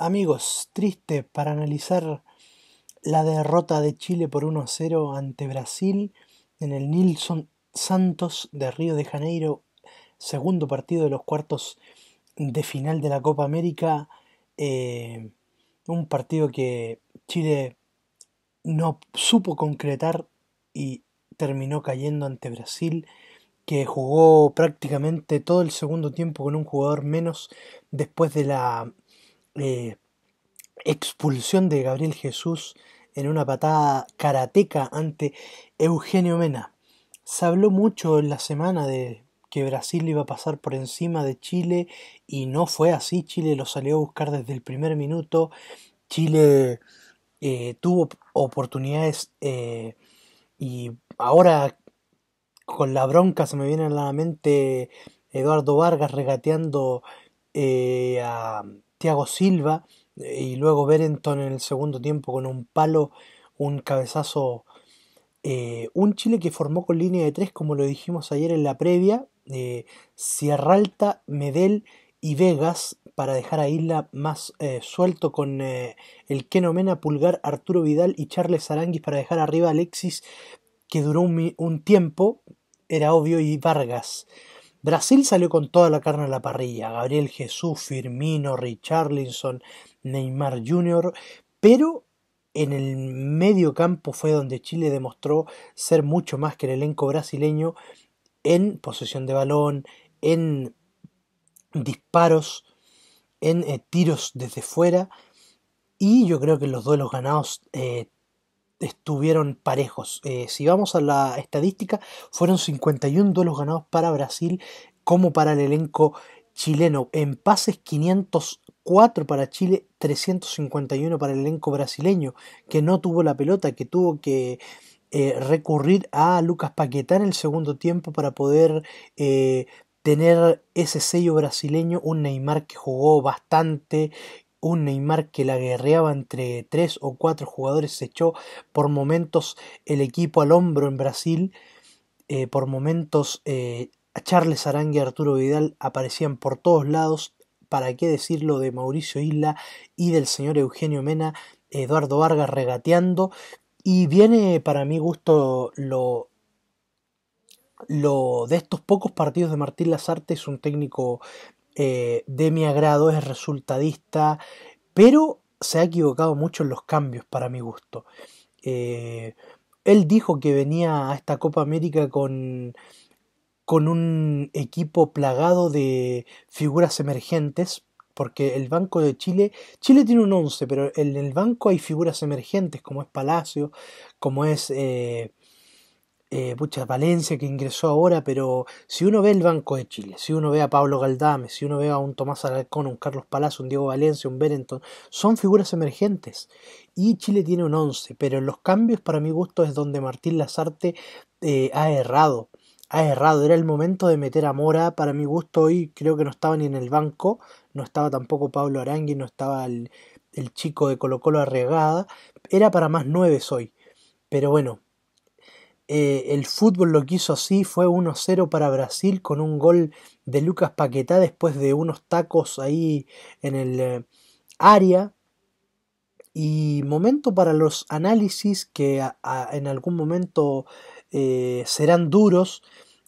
amigos, triste para analizar la derrota de Chile por 1-0 ante Brasil en el Nilson Santos de Río de Janeiro, segundo partido de los cuartos de final de la Copa América. Eh, un partido que Chile no supo concretar y terminó cayendo ante Brasil que jugó prácticamente todo el segundo tiempo con un jugador menos después de la eh, expulsión de Gabriel Jesús en una patada karateca ante Eugenio Mena. Se habló mucho en la semana de que Brasil iba a pasar por encima de Chile y no fue así. Chile lo salió a buscar desde el primer minuto. Chile eh, tuvo oportunidades eh, y ahora con la bronca se me viene a la mente Eduardo Vargas regateando a Thiago Silva eh, y luego Berenton en el segundo tiempo con un palo, un cabezazo. Eh, un Chile que formó con línea de tres, como lo dijimos ayer en la previa, de eh, Sierra Alta, Medel y Vegas, para dejar a Isla más suelto con el Kenomena, Pulgar, Arturo Vidal y Charles Aranguis, para dejar arriba a Alexis, que duró un tiempo, era obvio, y Vargas. Brasil salió con toda la carne a la parrilla, Gabriel Jesús, Firmino, Richarlison, Neymar Jr., pero en el medio campo fue donde Chile demostró ser mucho más que el elenco brasileño en posesión de balón, en disparos, en eh, tiros desde fuera. Y yo creo que los duelos ganados eh, estuvieron parejos. Eh, si vamos a la estadística, fueron 51 duelos ganados para Brasil como para el elenco chileno. En pases 504 para Chile, 351 para el elenco brasileño, que no tuvo la pelota, que tuvo que eh, recurrir a Lucas Paquetá en el segundo tiempo para poder eh, tener ese sello brasileño, un Neymar que jugó bastante, un Neymar que la guerreaba entre tres o cuatro jugadores se echó por momentos el equipo al hombro en Brasil. Eh, por momentos eh, Charles Arangue y Arturo Vidal aparecían por todos lados. ¿Para qué decirlo de Mauricio Isla y del señor Eugenio Mena, Eduardo Vargas regateando? Y viene para mi gusto lo, lo de estos pocos partidos de Martín Lazarte es un técnico eh, de mi agrado, es resultadista, pero se ha equivocado mucho en los cambios para mi gusto. Eh, él dijo que venía a esta Copa América con, con un equipo plagado de figuras emergentes, porque el Banco de Chile, Chile tiene un 11, pero en el banco hay figuras emergentes como es Palacio, como es eh, eh, pucha, Valencia que ingresó ahora, pero si uno ve el Banco de Chile, si uno ve a Pablo Galdame, si uno ve a un Tomás Alarcón, un Carlos Palacio, un Diego Valencia, un Berenton, son figuras emergentes. Y Chile tiene un 11, pero en los cambios, para mi gusto, es donde Martín Lazarte eh, ha errado. Ha errado, era el momento de meter a Mora, para mi gusto hoy creo que no estaba ni en el banco, no estaba tampoco Pablo Arangui, no estaba el, chico de Colo Colo Arregada, era para más nueve hoy. Pero bueno, eh, el fútbol lo quiso así fue 1-0 para Brasil con un gol de Lucas Paquetá después de unos tacos ahí en el eh, área. Y momento para los análisis que en algún momento eh, serán duros.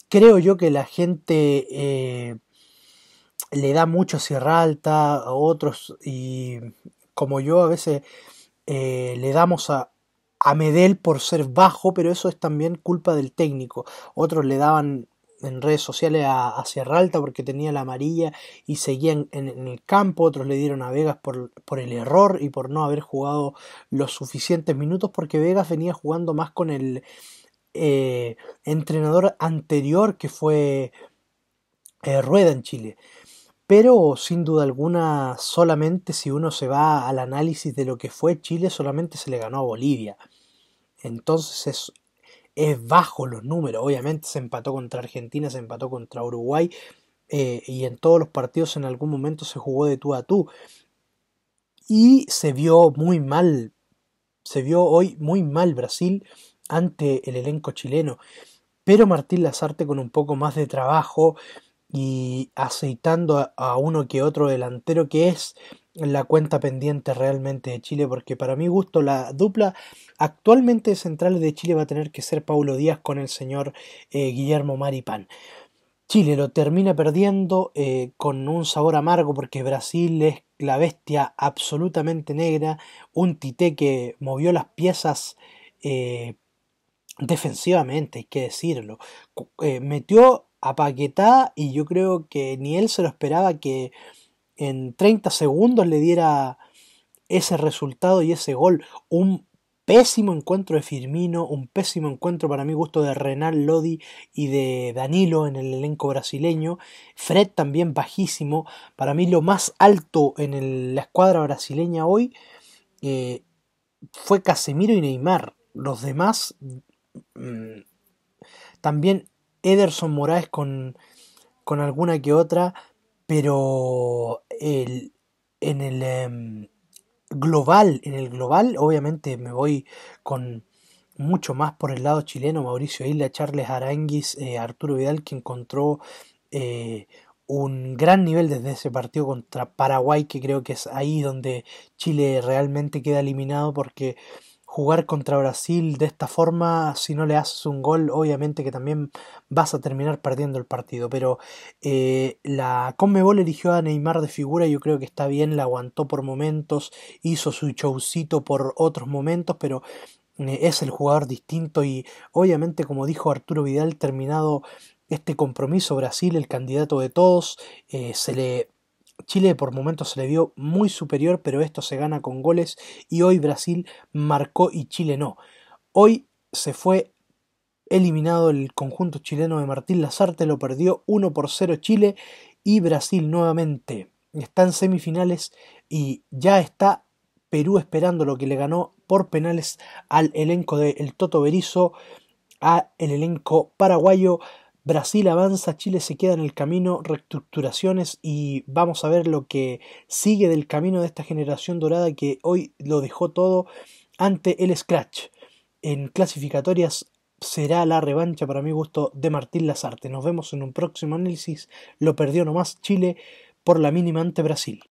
Creo yo que la gente le da mucho a Sierra Alta, a otros, y como yo a veces le damos a, a Medel por ser bajo, pero eso es también culpa del técnico. Otros le daban en redes sociales a, a Alta porque tenía la amarilla y seguían en, el campo, otros le dieron a Vegas por, el error y por no haber jugado los suficientes minutos porque Vegas venía jugando más con el eh, entrenador anterior que fue eh, Rueda en Chile. Pero sin duda alguna, solamente si uno se va al análisis de lo que fue Chile, solamente se le ganó a Bolivia. Entonces es, es bajo los números. Obviamente se empató contra Argentina, se empató contra Uruguay eh, y en todos los partidos en algún momento se jugó de tú a tú. Y se vio muy mal, se vio hoy muy mal Brasil ante el elenco chileno. Pero Martín Lazarte con un poco más de trabajo y aceitando a uno que otro delantero que es la cuenta pendiente realmente de Chile, porque para mi gusto la dupla actualmente central de Chile va a tener que ser Paulo Díaz con el señor eh, Guillermo Maripán. Chile lo termina perdiendo eh, con un sabor amargo porque Brasil es la bestia absolutamente negra, un tité que movió las piezas eh, defensivamente, hay que decirlo. metió a Paquetá y yo creo que ni él se lo esperaba que en 30 segundos le diera ese resultado y ese gol. Un pésimo encuentro de Firmino, un pésimo encuentro para mi gusto de Renal Lodi y de Danilo en el elenco brasileño. Fred también bajísimo, para mí lo más alto en la escuadra brasileña hoy eh, fue Casemiro y Neymar. Los demás, mm, también Ederson Moraes con, con alguna que otra pero el, en el em, global, en el global, obviamente me voy con mucho más por el lado chileno, Mauricio Isla, Charles Aranguis, eh, Arturo Vidal, que encontró eh, un gran nivel desde ese partido contra Paraguay, que creo que es ahí donde Chile realmente queda eliminado porque jugar contra Brasil de esta forma, si no le haces un gol, obviamente que también vas a terminar perdiendo el partido. Pero eh, la Conmebol eligió a Neymar de figura, yo creo que está bien, la aguantó por momentos, hizo su showcito por otros momentos, pero eh, es el jugador distinto y obviamente como dijo Arturo Vidal terminado este compromiso Brasil el candidato de todos eh, se le Chile por momentos se le vio muy superior, pero esto se gana con goles y hoy Brasil marcó y Chile no. Hoy se fue eliminado el conjunto chileno de Martín Lazarte, lo perdió 1 por 0 Chile y Brasil nuevamente está en semifinales y ya está Perú esperando lo que le ganó por penales al elenco de El Toto Berizo, al elenco paraguayo. Brasil avanza, Chile se queda en el camino, reestructuraciones y vamos a ver lo que sigue del camino de esta generación dorada que hoy lo dejó todo ante el Scratch. En clasificatorias será la revancha para mi gusto de Martín Lazarte. Nos vemos en un próximo análisis. Lo perdió nomás Chile por la mínima ante Brasil.